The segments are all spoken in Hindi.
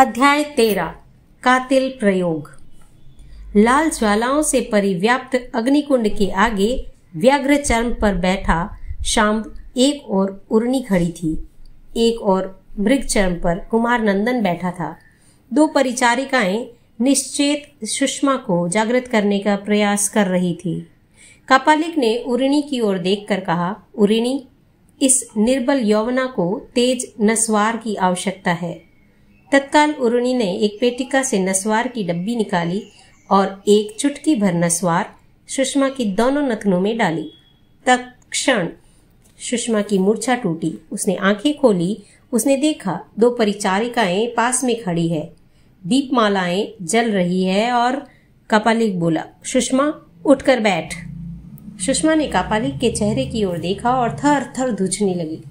अध्याय तेरा कातिल प्रयोग लाल ज्वालाओं से परिव्याप्त अग्निकुंड के आगे व्याघ्र चर्म पर बैठा शाम एक और उर्नी खड़ी थी एक और मृग चर्म पर कुमार नंदन बैठा था दो परिचारिकाएं निश्चेत सुषमा को जागृत करने का प्रयास कर रही थी कापालिक ने उर्णी की ओर देखकर कहा उर्णी इस निर्बल यौवना को तेज नस्वार की आवश्यकता है तत्काल उरुणी ने एक पेटिका से नस्वार की डब्बी निकाली और एक चुटकी भर नस्वार सुषमा की दोनों नथनों में डाली तक्षण सुषमा की मूर्छा टूटी उसने आंखें खोली उसने देखा दो परिचारिकाएं पास में खड़ी है दीप मालाएं जल रही है और कापालिक बोला सुषमा उठकर बैठ सुषमा ने कापालिक के चेहरे की ओर देखा और थर थर धुझने लगी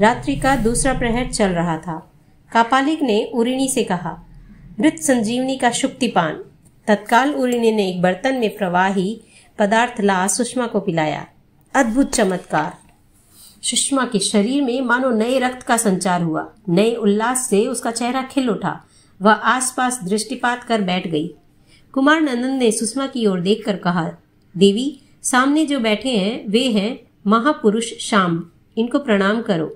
रात्रि का दूसरा प्रहर चल रहा था कापालिक ने उरिणी से कहा मृत संजीवनी का शुक्तिपान तत्काल उरिणी ने एक बर्तन में प्रवाही पदार्थ ला सुषमा को पिलाया अद्भुत चमत्कार सुषमा के शरीर में मानो नए रक्त का संचार हुआ नए उल्लास से उसका चेहरा खिल उठा वह आसपास दृष्टिपात कर बैठ गई कुमार नंदन ने सुषमा की ओर देखकर कहा देवी सामने जो बैठे हैं वे हैं महापुरुष श्याम इनको प्रणाम करो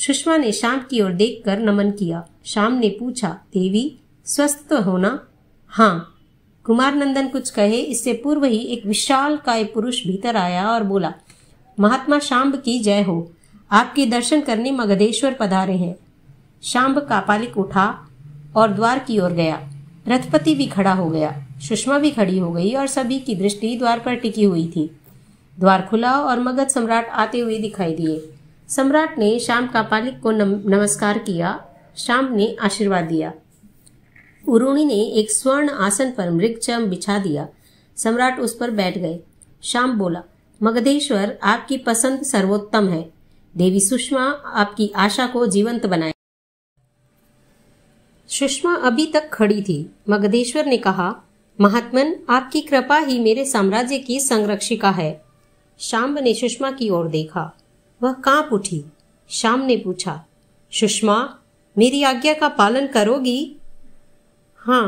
सुषमा ने शाम की ओर देखकर नमन किया शाम ने पूछा देवी स्वस्थ तो होना हाँ कुमार नंदन कुछ कहे इससे पूर्व ही एक विशाल काय पुरुष भीतर आया और बोला महात्मा शाम्ब की जय हो आपके दर्शन करने मगधेश्वर पधारे हैं शाम्ब कापालिक उठा और द्वार की ओर गया रथपति भी खड़ा हो गया सुषमा भी खड़ी हो गई और सभी की दृष्टि द्वार पर टिकी हुई थी द्वार खुला और मगध सम्राट आते हुए दिखाई दिए सम्राट ने शाम का पालिक को नमस्कार किया श्याम ने आशीर्वाद दिया उरुणी ने एक स्वर्ण आसन पर मृगचम बिछा दिया सम्राट उस पर बैठ गए श्याम बोला मगधेश्वर आपकी पसंद सर्वोत्तम है देवी सुषमा आपकी आशा को जीवंत बनाए सुषमा अभी तक खड़ी थी मगधेश्वर ने कहा महात्मन आपकी कृपा ही मेरे साम्राज्य की संरक्षिका है शाम ने सुषमा की ओर देखा वह कांप उठी श्याम ने पूछा सुषमा मेरी आज्ञा का पालन करोगी हाँ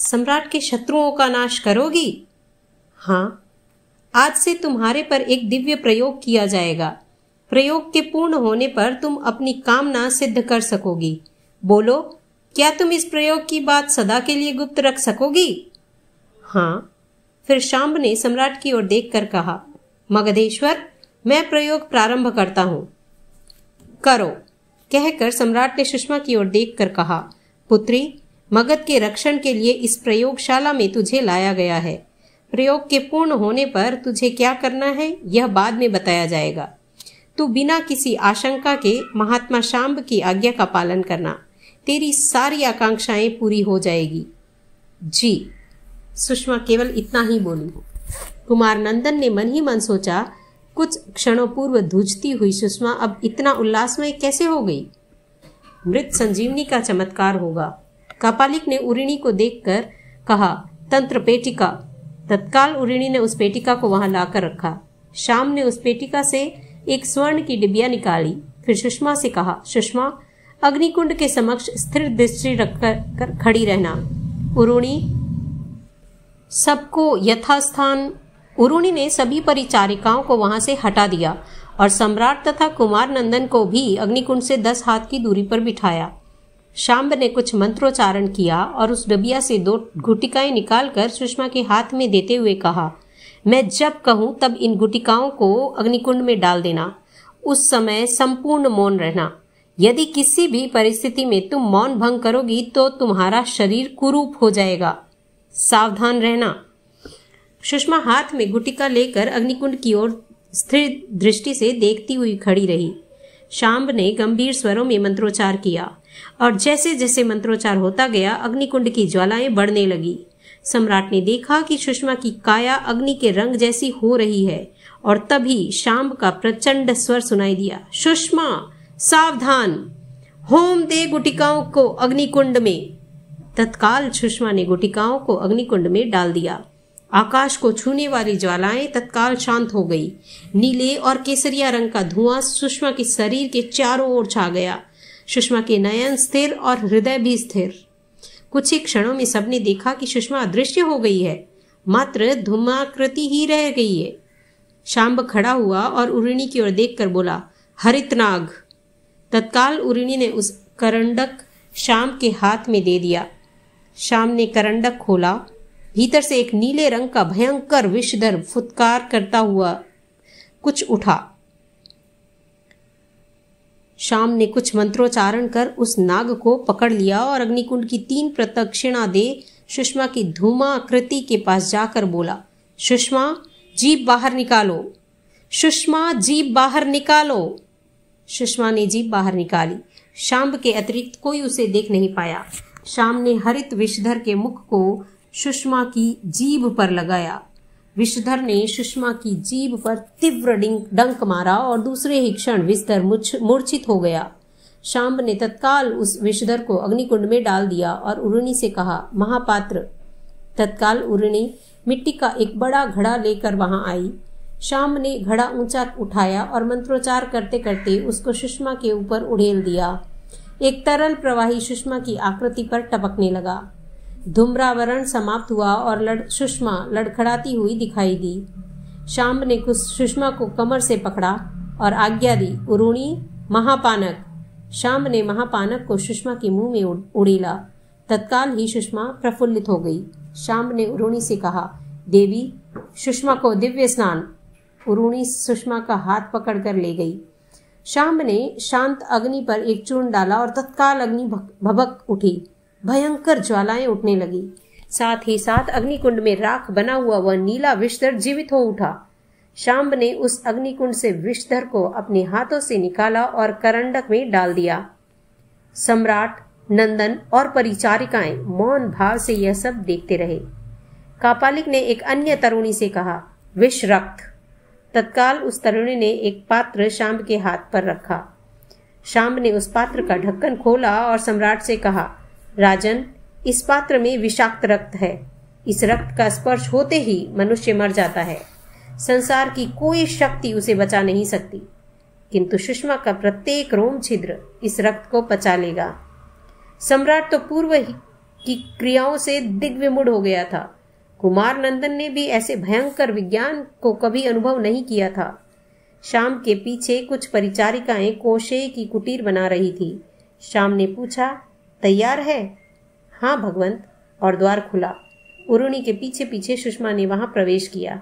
सम्राट के शत्रुओं का नाश करोगी हाँ आज से तुम्हारे पर एक दिव्य प्रयोग किया जाएगा प्रयोग के पूर्ण होने पर तुम अपनी कामना सिद्ध कर सकोगी बोलो क्या तुम इस प्रयोग की बात सदा के लिए गुप्त रख सकोगी हाँ फिर शाम्ब ने सम्राट की ओर देखकर कहा मगधेश्वर मैं प्रयोग प्रारंभ करता हूँ करो कहकर सम्राट ने सुषमा की ओर देख कर कहा पुत्री मगध के रक्षण के लिए इस प्रयोगशाला में तुझे लाया गया है प्रयोग के पूर्ण होने पर तुझे क्या करना है यह बाद में बताया जाएगा तू बिना किसी आशंका के महात्मा शाम्ब की आज्ञा का पालन करना तेरी सारी आकांक्षाएं पूरी हो जाएगी जी सुषमा केवल इतना ही बोली कुमार नंदन ने मन ही मन सोचा कुछ क्षणों पूर्व धूझती हुई सुषमा अब इतना उल्लासमय कैसे हो गई मृत संजीवनी का चमत्कार होगा कापालिक ने उरिणी को देखकर कहा तंत्र पेटिका तत्काल उरिणी ने उस पेटिका को वहां लाकर रखा शाम ने उस पेटिका से एक स्वर्ण की डिबिया निकाली फिर सुषमा से कहा सुषमा अग्निकुंड के समक्ष स्थिर दृष्टि रखकर खड़ी रहना उरुणी सबको यथास्थान उरुणी ने सभी परिचारिकाओं को वहां से हटा दिया और सम्राट तथा कुमार नंदन को भी अग्निकुंड से दस हाथ की दूरी पर बिठाया शाम्ब ने कुछ मंत्रोच्चारण किया और उस डबिया से दो गुटिकाएं निकालकर सुषमा के हाथ में देते हुए कहा मैं जब कहूं तब इन गुटिकाओं को अग्निकुंड में डाल देना उस समय संपूर्ण मौन रहना यदि किसी भी परिस्थिति में तुम मौन भंग करोगी तो तुम्हारा शरीर कुरूप हो जाएगा सावधान रहना सुषमा हाथ में गुटिका लेकर अग्निकुंड की ओर स्थिर दृष्टि से देखती हुई खड़ी रही शाम ने गंभीर स्वरों में मंत्रोच्चार किया और जैसे जैसे मंत्रोच्चार होता गया अग्निकुंड की ज्वालाएं बढ़ने लगी सम्राट ने देखा कि सुषमा की काया अग्नि के रंग जैसी हो रही है और तभी शाम का प्रचंड स्वर सुनाई दिया सुषमा सावधान होम दे गुटिकाओं को अग्निकुंड में तत्काल सुषमा ने गुटिकाओं को अग्निकुंड में डाल दिया आकाश को छूने वाली ज्वालाएं तत्काल शांत हो गई नीले और केसरिया रंग का धुआं सुषमा के शरीर के चारों ओर छा गया सुषमा के नयन स्थिर और हृदय भी स्थिर कुछ ही क्षणों में सबने देखा कि सुषमा अदृश्य हो गई है मात्र धुमाकृति ही रह गई है शाम्ब खड़ा हुआ और उर्णी की ओर देखकर बोला हरित नाग तत्काल उर्णी ने उस करंडक शाम के हाथ में दे दिया शाम ने करंडक खोला भीतर से एक नीले रंग का भयंकर विषधर फुतकार करता हुआ कुछ उठा शाम ने कुछ मंत्रोच्चारण कर उस नाग को पकड़ लिया और अग्निकुंड की तीन प्रतक्षिणा दे सुषमा की धूमा आकृति के पास जाकर बोला सुषमा जीप बाहर निकालो सुषमा जीप बाहर निकालो सुषमा ने जीप बाहर निकाली शाम के अतिरिक्त कोई उसे देख नहीं पाया शाम ने हरित विषधर के मुख को सुषमा की जीभ पर लगाया विषधर ने सुषमा की जीभ पर तीव्र डंक मारा और दूसरे ही क्षण विषधर मूर्छित हो गया शाम ने तत्काल उस विषधर को अग्निकुंड में डाल दिया और उरुणी से कहा महापात्र तत्काल उरुणी मिट्टी का एक बड़ा घड़ा लेकर वहां आई शाम ने घड़ा ऊंचा उठाया और मंत्रोच्चार करते करते उसको सुषमा के ऊपर उड़ेल दिया एक तरल प्रवाही सुषमा की आकृति पर टपकने लगा धूम्रावरण समाप्त हुआ और लड़ सुषमा लड़खड़ाती हुई दिखाई दी शाम ने कुछ सुषमा को कमर से पकड़ा और आज्ञा दी उरुणी महापानक शाम ने महापानक को सुषमा के मुंह में उड़ीला तत्काल ही सुषमा प्रफुल्लित हो गई शाम ने उरुणी से कहा देवी सुषमा को दिव्य स्नान उरुणी सुषमा का हाथ पकड़कर ले गई शाम ने शांत अग्नि पर एक चूर्ण डाला और तत्काल अग्नि भबक उठी भयंकर ज्वालाएं उठने लगी साथ ही साथ अग्निकुंड में राख बना हुआ वह नीला विषधर जीवित हो उठा शाम ने उस अग्निकुंड से विषधर को अपने हाथों से निकाला और करंडक में डाल दिया सम्राट नंदन और परिचारिकाएं मौन भाव से यह सब देखते रहे कापालिक ने एक अन्य तरुणी से कहा विष रक्त तत्काल उस तरुणी ने एक पात्र शाम के हाथ पर रखा शाम ने उस पात्र का ढक्कन खोला और सम्राट से कहा राजन इस पात्र में विषाक्त रक्त है इस रक्त का स्पर्श होते ही मनुष्य मर जाता है संसार की कोई शक्ति उसे बचा नहीं सकती किंतु सुषमा का प्रत्येक रोम छिद्र इस रक्त को पचा लेगा सम्राट तो पूर्व की क्रियाओं से दिग्विमूढ़ हो गया था कुमार नंदन ने भी ऐसे भयंकर विज्ञान को कभी अनुभव नहीं किया था शाम के पीछे कुछ परिचारिकाएं कोशे की कुटीर बना रही थी शाम ने पूछा तैयार है हाँ भगवंत और द्वार खुला उरुणी के पीछे पीछे सुषमा ने वहां प्रवेश किया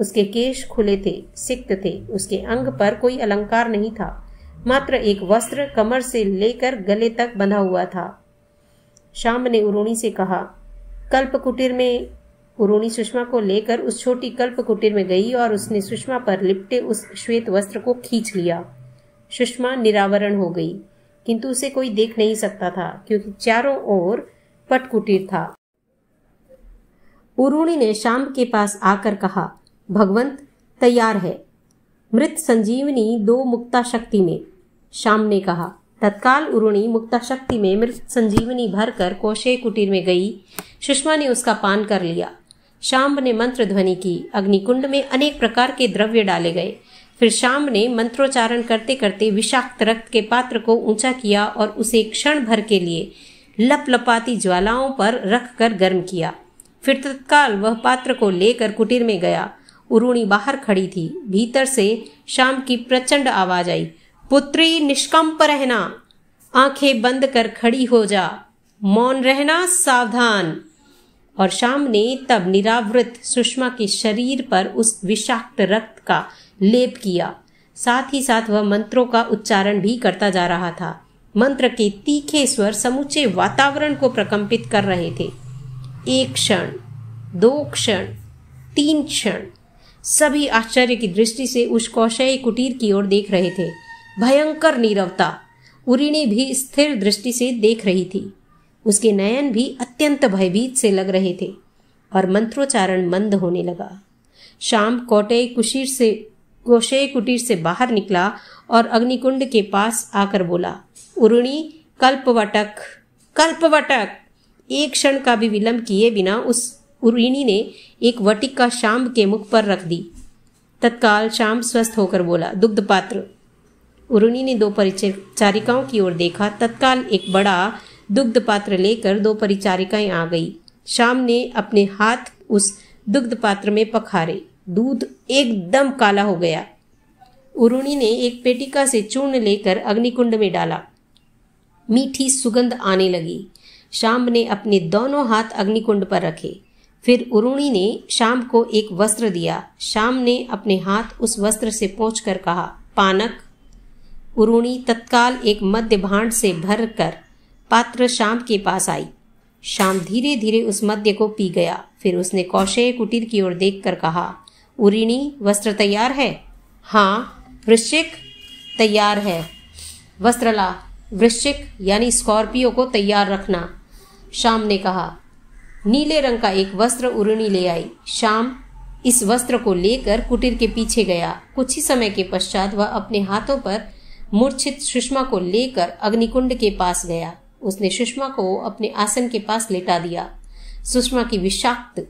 उसके केश खुले थे सिक्त थे उसके अंग पर कोई अलंकार नहीं था मात्र एक वस्त्र कमर से लेकर गले तक बंधा हुआ था श्याम ने उरुणी से कहा कल्प कुटीर में उरुणी सुषमा को लेकर उस छोटी कल्प कुटीर में गई और उसने सुषमा पर लिपटे उस श्वेत वस्त्र को खींच लिया सुषमा निरावरण हो गई किंतु उसे कोई देख नहीं सकता था क्योंकि चारों ओर पटकुटीर था उरुणी ने शाम के पास आकर कहा भगवंत तैयार है मृत संजीवनी दो मुक्ता शक्ति में शाम ने कहा तत्काल उरुणी मुक्ता शक्ति में मृत संजीवनी भरकर कोशे कुटीर में गई सुषमा ने उसका पान कर लिया शाम ने मंत्र ध्वनि की अग्निकुंड में अनेक प्रकार के द्रव्य डाले गए फिर शाम ने मंत्रोच्चारण करते करते विषाक्त रक्त के पात्र को ऊंचा किया और उसे क्षण भर के लिए लप लपाती ज्वालाओं पर रख कर गर्म किया फिर तत्काल वह पात्र को लेकर कुटीर में गया उरुणी बाहर खड़ी थी भीतर से शाम की प्रचंड आवाज आई पुत्री निष्कंप रहना आंखें बंद कर खड़ी हो जा मौन रहना सावधान और शाम ने तब निरावृत सुषमा के शरीर पर उस विषाक्त रक्त का लेप किया साथ ही साथ वह मंत्रों का उच्चारण भी करता जा रहा था मंत्र के तीखे स्वर समूचे वातावरण को प्रकंपित कर रहे थे एक क्षण दो क्षण तीन क्षण सभी आश्चर्य की दृष्टि से उस कौशय कुटीर की ओर देख रहे थे भयंकर नीरवता उरिणी भी स्थिर दृष्टि से देख रही थी उसके नयन भी अत्यंत भयभीत से लग रहे थे और मंत्रोच्चारण मंद होने लगा शाम कोटे कुशीर से गोशे कुटीर से बाहर निकला और अग्निकुंड के पास आकर बोला उरुणी कल्पवटक कल्पवटक एक क्षण का भी विलंब किए बिना उस उरुणी ने एक वटिक का शाम के मुख पर रख दी तत्काल शाम स्वस्थ होकर बोला दुग्ध पात्र उरुणी ने दो परिचारिकाओं की ओर देखा तत्काल एक बड़ा दुग्ध पात्र लेकर दो परिचारिकाएं आ गई शाम ने अपने हाथ उस दुग्ध पात्र में पखारे दूध एकदम काला हो गया उरुणी ने एक पेटिका से चूर्ण लेकर अग्निकुंड में डाला मीठी सुगंध आने लगी शाम ने अपने दोनों हाथ अग्निकुंड पर रखे फिर उरुणी ने शाम को एक वस्त्र दिया शाम ने अपने हाथ उस वस्त्र से पोंछ कहा पानक उरुणी तत्काल एक मध्य भांड से भर कर पात्र शाम के पास आई शाम धीरे धीरे उस मध्य को पी गया फिर उसने कौशेय कुटीर की ओर देखकर कहा उरिणी वस्त्र तैयार है हाँ वृश्चिक तैयार है वस्त्रला वृश्चिक यानी स्कॉर्पियो को तैयार रखना शाम ने कहा नीले रंग का एक वस्त्र उरुणी ले आई शाम इस वस्त्र को लेकर कुटीर के पीछे गया कुछ ही समय के पश्चात वह अपने हाथों पर मूर्छित सुषमा को लेकर अग्निकुंड के पास गया उसने सुषमा को अपने आसन के पास लेटा दिया सुषमा की विषाक्त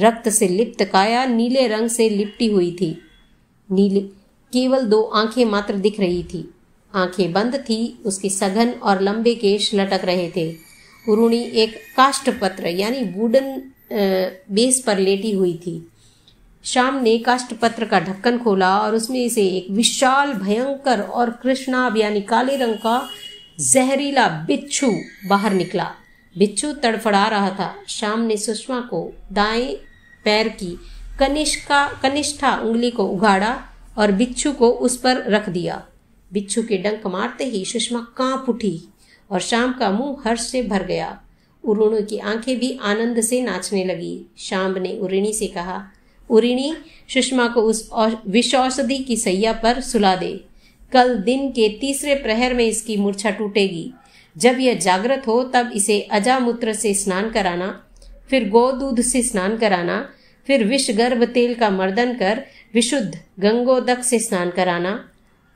रक्त से लिप्त काया नीले रंग से लिपटी हुई थी नीले केवल दो आंखें मात्र दिख रही थी आंखें बंद थी उसके सघन और लंबे केश लटक रहे थे उरुणी एक पत्र यानी वुडन बेस पर लेटी हुई थी शाम ने काष्ट पत्र का ढक्कन खोला और उसमें से एक विशाल भयंकर और कृष्णा यानी काले रंग का जहरीला बिच्छू बाहर निकला बिच्छू तड़फड़ा रहा था श्याम ने सुषमा को दाएं पैर की कनिष्का कनिष्ठा उंगली को उघाड़ा और बिच्छू को उस पर रख दिया बिच्छू के डंक मारते ही सुषमा कांप उठी और शाम का मुंह हर्ष से भर गया उरुणु की आंखें भी आनंद से नाचने लगी शाम ने उरिणी से कहा उरिणी सुषमा को उस औषधि की सैया पर सुला दे कल दिन के तीसरे प्रहर में इसकी मूर्छा टूटेगी जब यह जागृत हो तब इसे अजामूत्र से स्नान कराना फिर गोदूध से स्नान कराना फिर गर्भ तेल का मर्दन कर विशुद्ध गंगोदक से स्नान कराना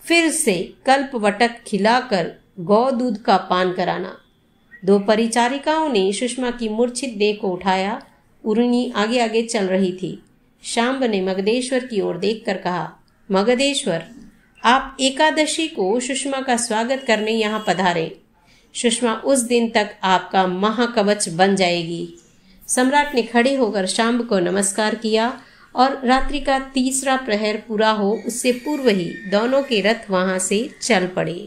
फिर से कल्प वटक खिलाकर गौ दूध का पान कराना दो परिचारिकाओं ने सुषमा की मूर्छित देह को उठाया उर्णी आगे आगे चल रही थी शाम्ब ने मगधेश्वर की ओर देखकर कहा मगधेश्वर आप एकादशी को सुषमा का स्वागत करने यहाँ पधारे सुषमा उस दिन तक आपका महाकवच बन जाएगी सम्राट ने खड़े होकर शाम को नमस्कार किया और रात्रि का तीसरा प्रहर पूरा हो उससे पूर्व ही दोनों के रथ वहां से चल पड़े